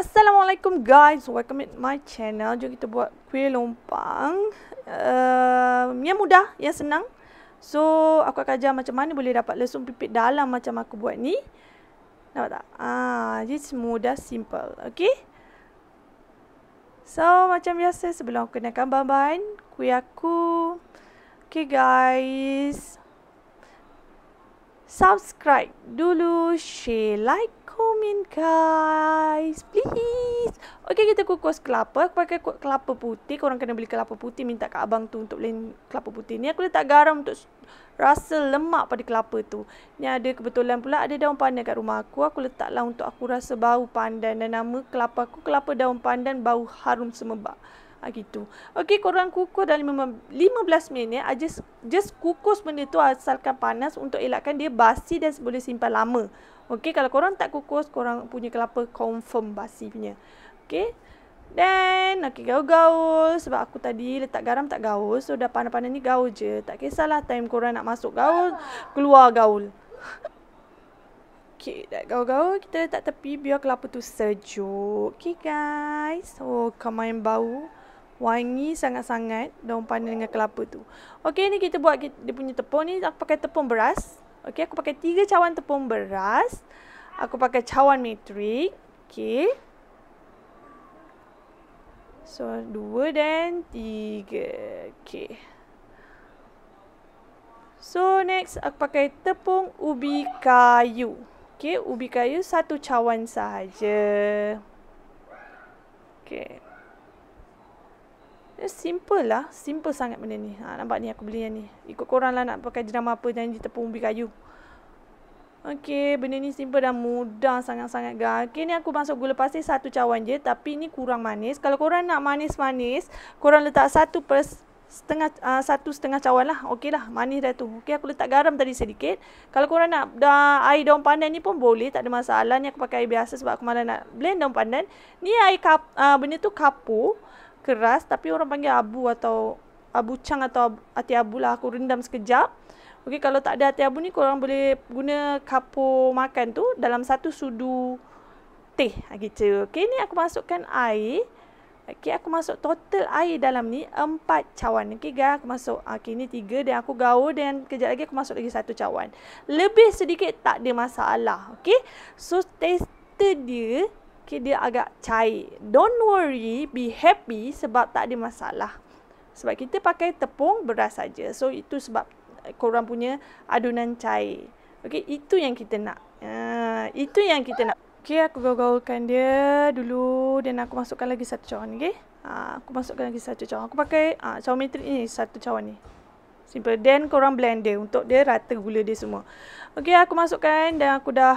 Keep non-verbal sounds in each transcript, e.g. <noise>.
Assalamualaikum guys, welcome to my channel. Jom kita buat kuih lompang. Uh, yang mudah, yang senang. So, aku akan ajar macam mana boleh dapat lesung pipit dalam macam aku buat ni. Nampak tak? Ah, it's mudah, simple. Okay? So, macam biasa sebelum aku kenalkan bahan-bahan kuih aku. Okay guys. Subscribe dulu, share, like, komen guys. Kemudian kita kukus kelapa Pakai kelapa putih Kau orang kena beli kelapa putih Minta kat abang tu Untuk beli kelapa putih Ni aku letak garam Untuk rasa lemak pada kelapa tu Ni ada kebetulan pula Ada daun pandan kat rumah aku Aku letaklah untuk aku rasa bau pandan Dan nama kelapa aku Kelapa daun pandan Bau harum semebak ha, gitu. Okey, orang kukus dalam 15 minit. I eh. just just kukus benda tu asalkan panas untuk elakkan dia basi dan boleh simpan lama. Okey, kalau kau orang tak kukus, kau orang punya kelapa confirm basinya. Okay. Then, nak okay, gaul-gaul. Sebab aku tadi letak garam tak gaul. So, dah pandai-pandai ni gaul je. Tak kisahlah time korang nak masuk gaul. Keluar gaul. <laughs> Okay, dah gaul-gaul. Kita letak tepi biar kelapa tu sejuk. Okay, guys. Oh, yang bau. Wangi sangat-sangat daun pandan dengan kelapa tu. Okay, ni kita buat dia punya tepung ni. Aku pakai tepung beras. Okay, aku pakai tiga cawan tepung beras. Aku pakai cawan metrik. Okay. So, dua dan tiga. Okay. So, next aku pakai tepung ubi kayu. Okay, ubi kayu satu cawan saja, Okay. Eh, simple lah. Simple sangat benda ni. Ha, nampak ni aku beli yang ni. Ikut korang lah nak pakai jenama apa janji tepung ubi kayu. Okey, benda ni simple dan mudah sangat-sangat guys. Okey, ni aku masuk gula pasir satu cawan je tapi ni kurang manis. Kalau korang nak manis-manis, korang letak satu per setengah uh, satu setengah cawan lah. Okey lah, manis dah tu. Okey, aku letak garam tadi sedikit. Kalau korang nak dah air daun pandan ni pun boleh, tak ada masalah. Ni aku pakai air biasa sebab aku malah nak blend daun pandan. Ni air kap, uh, benda tu kapu keras tapi orang panggil abu atau abu cang atau ati abu lah. Aku rendam sekejap. Okey kalau tak ada hati abu ni korang boleh guna kapur makan tu dalam satu sudu teh ha, gitu. Okey ni aku masukkan air. Okey aku masuk total air dalam ni empat cawan. Okey guys aku masuk. Ha, okey ni 3 dan aku gaul dan kejap lagi aku masuk lagi satu cawan. Lebih sedikit tak ada masalah. Okey. So taste dia okay, dia agak cair. Don't worry, be happy sebab tak ada masalah. Sebab kita pakai tepung beras saja. So itu sebab korang punya adunan cair. Okey, itu yang kita nak. Uh, itu yang kita nak. Okey, aku gaul-gaulkan dia dulu dan aku masukkan lagi satu cawan, okey? Uh, aku masukkan lagi satu cawan. Aku pakai uh, ah, cawan metrik ni, eh, satu cawan ni. Simple. Then korang blend dia untuk dia rata gula dia semua. Okey, aku masukkan dan aku dah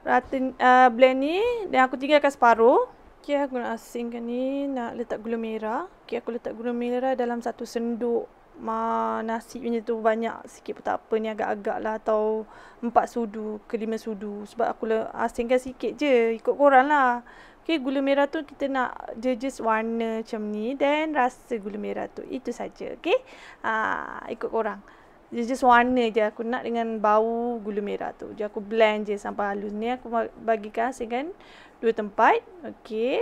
rata uh, blend ni. Dan aku tinggalkan separuh. Okey, aku nak asingkan ni. Nak letak gula merah. Okey, aku letak gula merah dalam satu senduk ma nasi punya tu banyak sikit pun tak apa ni agak-agak lah atau empat sudu ke lima sudu sebab aku le- asingkan sikit je ikut korang lah. Okay, gula merah tu kita nak dia just warna macam ni dan rasa gula merah tu itu saja. Okay, ha, ikut korang. Dia just warna je aku nak dengan bau gula merah tu. Jadi aku blend je sampai halus ni. Aku bagikan asingkan dua tempat. Okay,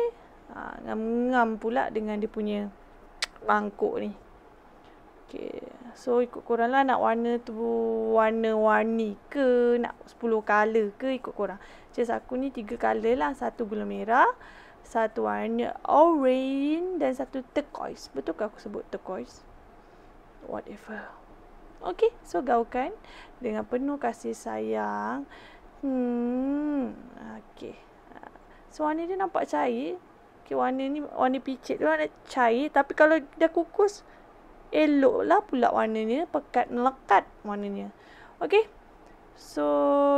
ha, ngam-ngam pula dengan dia punya mangkuk ni. Okay. So ikut korang lah nak warna tu warna-warni ke nak 10 colour ke ikut korang. Just aku ni 3 colour lah. Satu bulu merah, satu warna orange dan satu turquoise. Betul ke aku sebut turquoise? Whatever. Okay, so gaulkan dengan penuh kasih sayang. Hmm, okay. So warna dia nampak cair. Okay, warna ni warna picit tu nak cair. Tapi kalau dah kukus, eloklah pula warnanya pekat melekat warnanya okey so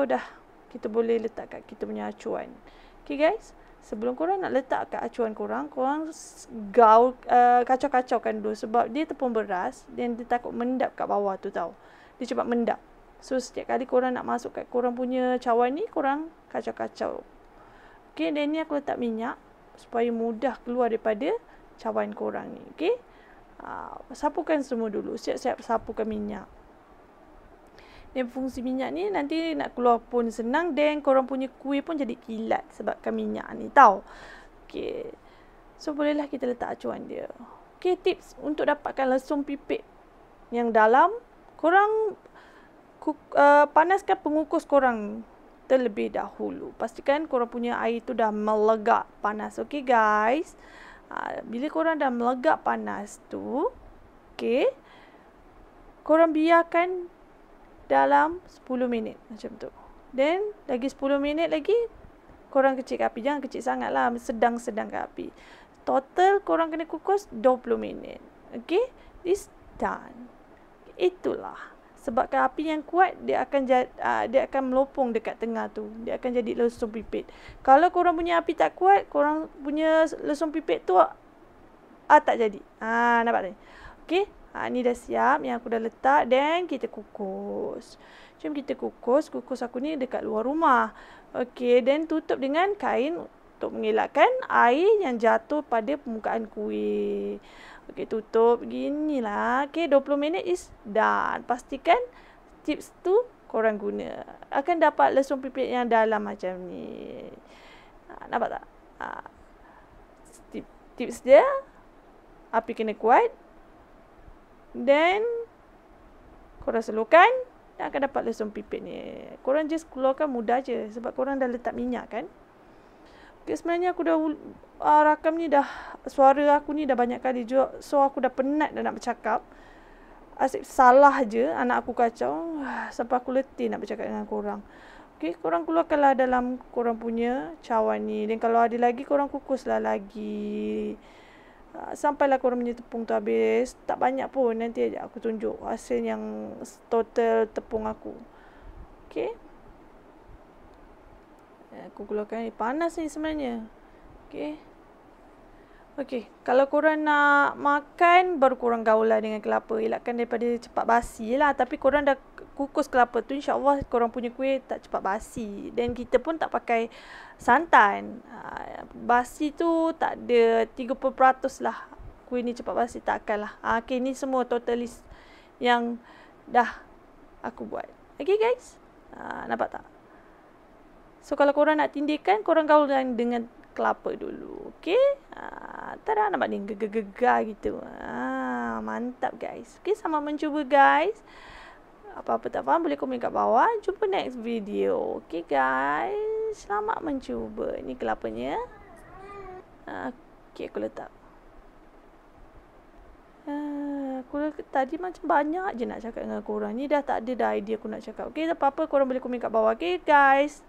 dah kita boleh letak kat kita punya acuan okey guys sebelum korang nak letak kat acuan korang korang gaul uh, kacau-kacaukan dulu sebab dia tepung beras dan dia takut mendap kat bawah tu tau dia cepat mendap so setiap kali korang nak masuk kat korang punya cawan ni korang kacau-kacau okey dan ni aku letak minyak supaya mudah keluar daripada cawan korang ni okey uh, sapukan semua dulu siap-siap sapukan minyak dan fungsi minyak ni nanti nak keluar pun senang dan korang punya kuih pun jadi kilat sebabkan minyak ni tau Okay. So bolehlah kita letak acuan dia Okay tips untuk dapatkan lesung pipit yang dalam Korang kuk, uh, panaskan pengukus korang terlebih dahulu Pastikan korang punya air tu dah melegak panas Okay guys Ha, bila korang dah melegak panas tu, okay, korang biarkan dalam 10 minit macam tu. Then, lagi 10 minit lagi, korang kecil api. Jangan kecil sangat lah, sedang-sedang api. Total korang kena kukus 20 minit. Okay, it's done. Itulah sebabkan api yang kuat dia akan uh, dia akan melopong dekat tengah tu dia akan jadi lesung pipit kalau korang punya api tak kuat korang punya lesung pipit tu ah uh, tak jadi ah uh, nampak tak okey ha, uh, ni dah siap yang aku dah letak dan kita kukus jom kita kukus kukus aku ni dekat luar rumah okey dan tutup dengan kain untuk mengelakkan air yang jatuh pada permukaan kuih Okey, tutup gini lah. Okey, 20 minit is done. Pastikan tips tu korang guna. Akan dapat lesung pipit yang dalam macam ni. Ha, nampak tak? Ha. Tip, tips dia, api kena kuat. Then, korang selukan. Dan akan dapat lesung pipit ni. Korang just keluarkan mudah je. Sebab korang dah letak minyak kan. Okay, sebenarnya aku dah uh, rakam ni dah suara aku ni dah banyak kali juga. So aku dah penat dah nak bercakap. Asyik salah je anak aku kacau. <sighs> Sampai aku letih nak bercakap dengan korang. Okay, korang keluarkanlah dalam korang punya cawan ni. Dan kalau ada lagi, korang kukuslah lagi. Ah, sampailah korang punya tepung tu habis. Tak banyak pun. Nanti aja aku tunjuk hasil yang total tepung aku. Okay. Eh, aku keluarkan ni. Panas ni sebenarnya. Okay. Okey, kalau korang nak makan baru korang gaul lah dengan kelapa. Elakkan daripada cepat basi lah. Tapi korang dah kukus kelapa tu insyaAllah korang punya kuih tak cepat basi. Dan kita pun tak pakai santan. Ha, basi tu tak ada 30% lah. Kuih ni cepat basi takkan lah. Ha, okey, ni semua total list yang dah aku buat. Okey guys, ha, nampak tak? So kalau korang nak tindikan, korang gaul dengan kelapa dulu. Okey? Okey tak ada nampak ni gegar-gegar gitu. Ah, mantap guys. Okay, sama mencuba guys. Apa-apa tak faham boleh komen kat bawah. Jumpa next video. Okay guys. Selamat mencuba. Ini kelapanya. Okay, aku letak. Uh, aku tadi macam banyak je nak cakap dengan korang. Ni dah tak ada dah idea aku nak cakap. Okay, apa-apa korang boleh komen kat bawah. Okay guys.